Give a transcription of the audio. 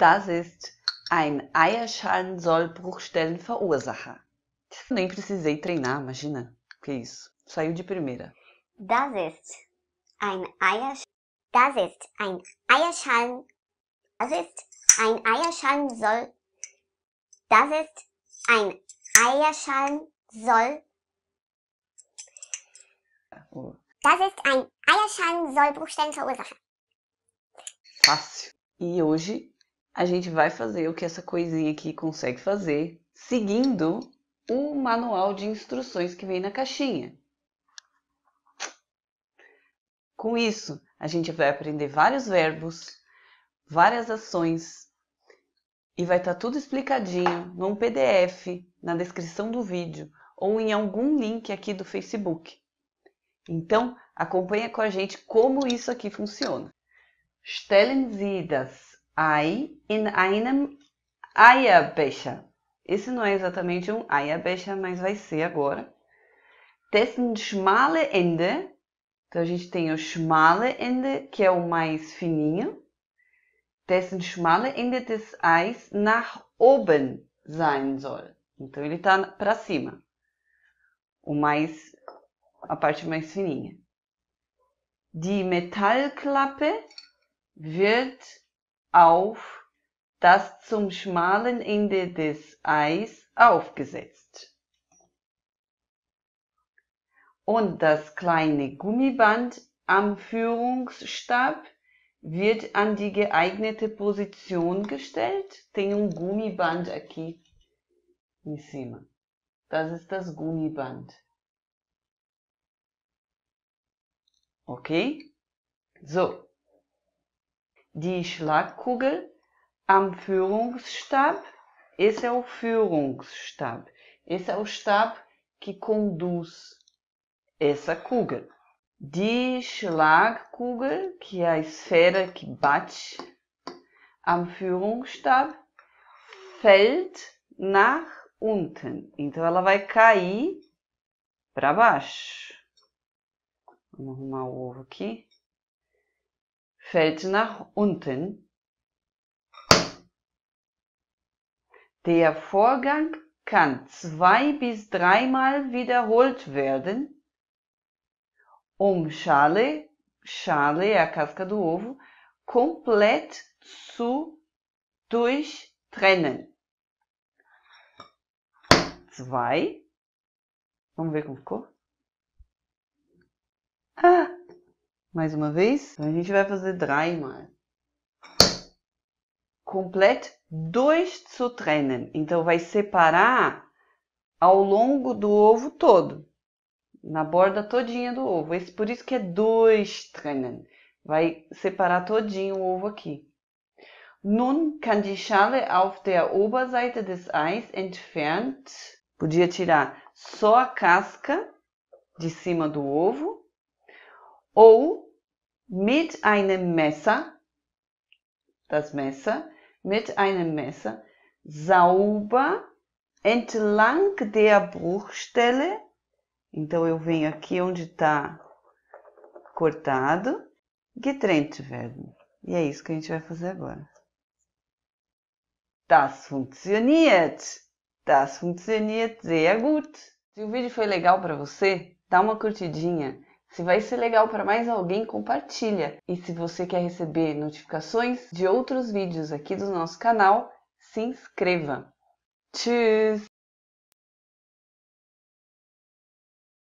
Das ist ein eierschalen soll bruchstellen verursachen. Nem precisei treinar, imagina. Que isso. Saiu de primeira. Das ist ein Eierschalen. Das ist ein Eierschalen. Das ist ein Eierschalen soll. Das ist ein Eierschalen soll. Das ist ein Eierschalen soll Bruchstellenverursacher. Fácil. E hoje a gente vai fazer o que essa coisinha aqui consegue fazer, seguindo o manual de instruções que vem na caixinha. Com isso, a gente vai aprender vários verbos, várias ações e vai estar tá tudo explicadinho num PDF na descrição do vídeo ou em algum link aqui do Facebook. Então, acompanha com a gente como isso aqui funciona. Stellen Sie das I in einem Eierbecher. Esse não é exatamente um Eierbecher, mas vai ser agora. Dessen schmale Ende. Então a gente tem o schmale Ende, que é o mais fininho. Dessen schmale Ende des Eis nach oben sein soll. Então ele está para cima. O mais a parte mais fininha. Die Metallklappe wird auf das zum schmalen Ende des Eis aufgesetzt. Und das kleine Gummiband am Führungsstab wird an die geeignete Position gestellt. Tem um gummiband aqui em cima. Das ist das Gummiband. Okay? So. die Schlagkugel am Führungsstab. Esse é o Führungsstab. Esse é o stab que conduz essa kugel. Die Schlagkugel, que é a esfera que bate am Führungsstab, fällt nach unten. Então ela vai cair para baixo. Vamos arrumar o ovo aqui. fällt nach unten. Der Vorgang kann zwei bis dreimal wiederholt werden, um Schale, Schale, a casca do ovo, komplett zu durchtrennen. Zwei. Vamos ver como ficou? Ah! mais uma vez. Então a gente vai fazer dreimal. Complete dois zu trennen. Então vai separar ao longo do ovo todo, na borda todinha do ovo. Esse, por isso que é dois trennen. Vai separar todinho o ovo aqui. Nun kann die Schale auf der Oberseite des Eis entfernt. Podia tirar só a casca de cima do ovo ou mit einem Messer, das Messer, mit einem Messer sauber entlang der Bruchstelle. Então eu venho aqui onde está cortado, getrennt werden. E é isso que a gente vai fazer agora. Das funktioniert. Das funktioniert sehr gut. Se o vídeo foi legal para você, dá uma curtidinha se vai ser legal para mais alguém, compartilha. E se você quer receber notificações de outros vídeos aqui do nosso canal, se inscreva. Tchau!